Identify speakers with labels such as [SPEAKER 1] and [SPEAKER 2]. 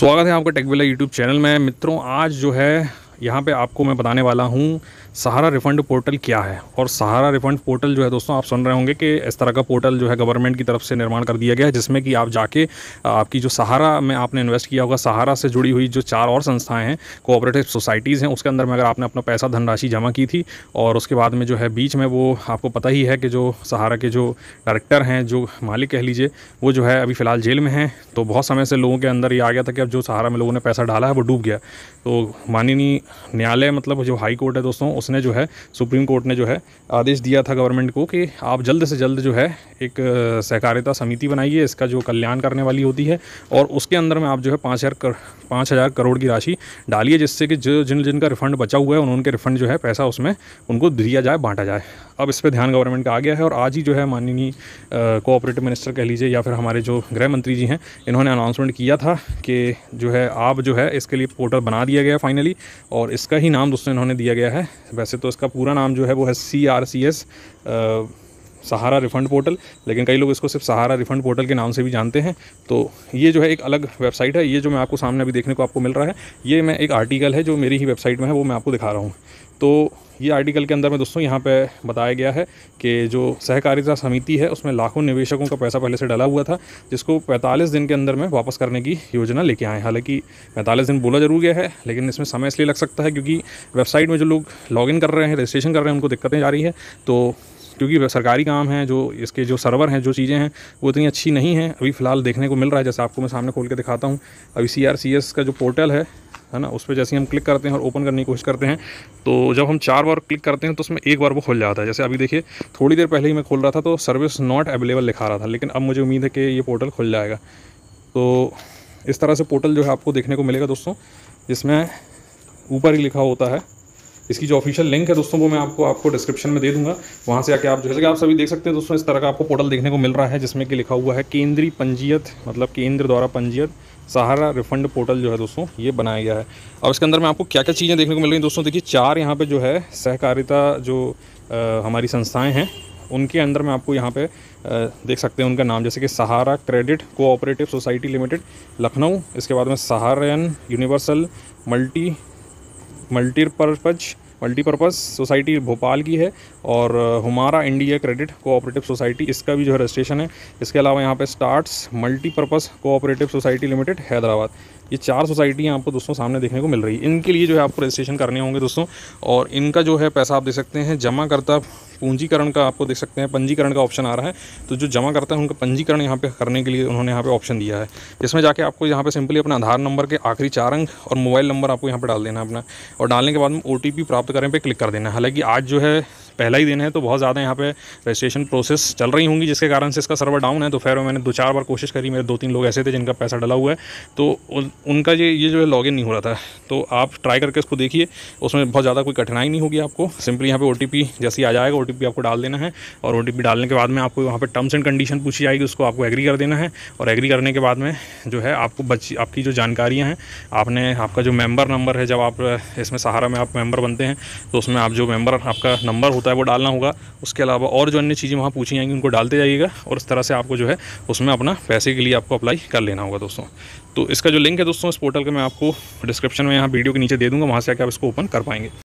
[SPEAKER 1] स्वागत है आपका टेकविला यूट्यूब चैनल में मित्रों आज जो है यहाँ पे आपको मैं बताने वाला हूँ सहारा रिफंड पोर्टल क्या है और सहारा रिफंड पोर्टल जो है दोस्तों आप सुन रहे होंगे कि इस तरह का पोर्टल जो है गवर्नमेंट की तरफ से निर्माण कर दिया गया है जिसमें कि आप जाके आपकी जो सहारा में आपने इन्वेस्ट किया होगा सहारा से जुड़ी हुई जो चार और संस्थाएं हैं कोऑपरेटिव सोसाइटीज़ हैं उसके अंदर में अगर आपने अपना पैसा धनराशि जमा की थी और उसके बाद में जो है बीच में वो आपको पता ही है कि जो सहारा के जो डायरेक्टर हैं जो मालिक कह लीजिए वो जो है अभी फ़िलहाल जेल में हैं तो बहुत समय से लोगों के अंदर ये आ गया था कि अब जो सहारा में लोगों ने पैसा डाला है वो डूब गया तो माननीय न्यायालय मतलब जो हाई कोर्ट है दोस्तों उस उसने जो है सुप्रीम कोर्ट ने जो है आदेश दिया था गवर्नमेंट को कि आप जल्द से जल्द जो है एक सहकारिता समिति बनाइए इसका जो कल्याण करने वाली होती है और उसके अंदर में आप जो है पाँच हज़ार कर, पाँच हज़ार करोड़ की राशि डालिए जिससे कि जो जिन जिनका रिफंड बचा हुआ है उन उनके रिफंड जो है पैसा उसमें उनको दिया जाए बांटा जाए अब इस पर ध्यान गवर्नमेंट का आ गया है और आज ही जो है माननीय कोऑपरेटिव मिनिस्टर कह लीजिए या फिर हमारे जो गृह मंत्री जी हैं इन्होंने अनाउंसमेंट किया था कि जो है आप जो है इसके लिए पोर्टल बना दिया गया फाइनली और इसका ही नाम दोस्तों इन्होंने दिया गया है वैसे तो इसका पूरा नाम जो है वो है C R C S Sahara refund portal लेकिन कई लोग इसको सिर्फ सहारा रिफंड पोर्टल के नाम से भी जानते हैं तो ये जो है एक अलग वेबसाइट है ये जो मैं आपको सामने अभी देखने को आपको मिल रहा है ये मैं एक आर्टिकल है जो मेरी ही वेबसाइट में है वो मैं आपको दिखा रहा हूँ तो ये आर्टिकल के अंदर में दोस्तों यहाँ पे बताया गया है कि जो सहकारिता समिति है उसमें लाखों निवेशकों का पैसा पहले से डला हुआ था जिसको 45 दिन के अंदर में वापस करने की योजना लेके आए हालांकि 45 दिन बोला जरूर गया है लेकिन इसमें समय इसलिए लग सकता है क्योंकि वेबसाइट में जो लोग लॉगिन कर रहे हैं रजिस्ट्रेशन कर रहे हैं उनको दिक्कतें जा रही है तो क्योंकि सरकारी काम है जो इसके जो सर्वर हैं जो चीज़ें हैं वो इतनी अच्छी नहीं हैं अभी फ़िलहाल देखने को मिल रहा है जैसे आपको मैं सामने खोल के दिखाता हूँ अभी सी का जो पोर्टल है है ना उस पर जैसे हम क्लिक करते हैं और ओपन करने की कोशिश करते हैं तो जब हम चार बार क्लिक करते हैं तो उसमें एक बार वो खुल जाता है जैसे अभी देखिए थोड़ी देर पहले ही मैं खोल रहा था तो सर्विस नॉट अवेलेबल लिखा रहा था लेकिन अब मुझे उम्मीद है कि ये पोर्टल खुल जाएगा तो इस तरह से पोर्टल जो है आपको देखने को मिलेगा दोस्तों जिसमें ऊपर ही लिखा होता है इसकी जो ऑफिशियल लिंक है दोस्तों वो मैं आपको आपको डिस्क्रिप्शन में दे दूंगा वहाँ से आके आप जैसे कि आप सभी देख सकते हैं दोस्तों इस तरह का आपको पोर्टल देखने को मिल रहा है जिसमें कि लिखा हुआ है केंद्रीय पंजीयत मतलब केंद्र द्वारा पंजीयत सहारा रिफंड पोर्टल जो है दोस्तों ये बनाया गया है अब इसके अंदर में आपको क्या क्या चीज़ें देखने को मिल रही हैं दोस्तों देखिए चार यहाँ पर जो है सहकारिता जो आ, हमारी संस्थाएँ हैं उनके अंदर में आपको यहाँ पे देख सकते हैं उनका नाम जैसे कि Sahara credit cooperative society limited Lucknow इसके बाद में Saharayn universal multi multipurpose multipurpose society Bhopal की है और हमारा इंडिया क्रेडिट कोऑपरेटिव सोसाइटी इसका भी जो है रजिस्ट्रेशन है इसके अलावा यहाँ पे stars multipurpose cooperative society limited Hyderabad ये चार सोसाइटियाँ आपको दोस्तों सामने देखने को मिल रही है इनके लिए जो है आपको रजिस्ट्रेशन करने होंगे दोस्तों और इनका जो है पैसा आप दे सकते हैं जमा करता पूंजीकरण का आपको देख सकते हैं पंजीकरण का ऑप्शन आ रहा है तो जो जमा करता है उनका पंजीकरण यहाँ पे करने के लिए उन्होंने यहाँ पे ऑप्शन दिया है जिसमें जाके आपको यहाँ पे सिंपली अपना आधार नंबर के आखिरी चार अंक और मोबाइल नंबर आपको यहाँ पर डाल देना है अपना और डालने के बाद में ओ प्राप्त करें पर क्लिक कर देना हालाँकि आज जो है पहला ही दिन है तो बहुत ज़्यादा यहाँ पे रजिस्ट्रेशन प्रोसेस चल रही होंगी जिसके कारण से इसका सर्वर डाउन है तो फिर मैंने दो चार बार कोशिश करी मेरे दो तीन लोग ऐसे थे जिनका पैसा डला हुआ है तो उनका ये ये जो है लॉगिन नहीं हो रहा था तो आप ट्राई करके इसको देखिए उसमें बहुत ज़्यादा कोई कठिनाई नहीं होगी आपको सिंपली यहाँ पे ओ जैसे ही आ जाएगा ओ ओ आपको डाल देना है और ओ डालने के बाद में आपको वहाँ पर टर्म्स एंड कंडीशन पूछी जाएगी उसको आपको एग्री कर देना है और एग्री करने के बाद में जो है आपको बच आपकी जो जानकारियाँ हैं आपने आपका जो मेम्बर नंबर है जब आप इसमें सहारा में आप मेम्बर बनते हैं तो उसमें आप जो मेम्बर आपका नंबर होता है वो डालना होगा उसके अलावा और जो अन्य चीज़ें वहाँ पूछी जाएंगी उनको डालते जाइएगा और इस तरह से आपको जो है उसमें अपना पैसे के लिए आपको अप्लाई कर लेना होगा दोस्तों तो इसका जो लिंक है दोस्तों इस पोर्टल का मैं आपको डिस्क्रिप्शन में यहाँ वीडियो के नीचे दे दूँगा वहाँ से आकर आप इसको ओपन कर पाएंगे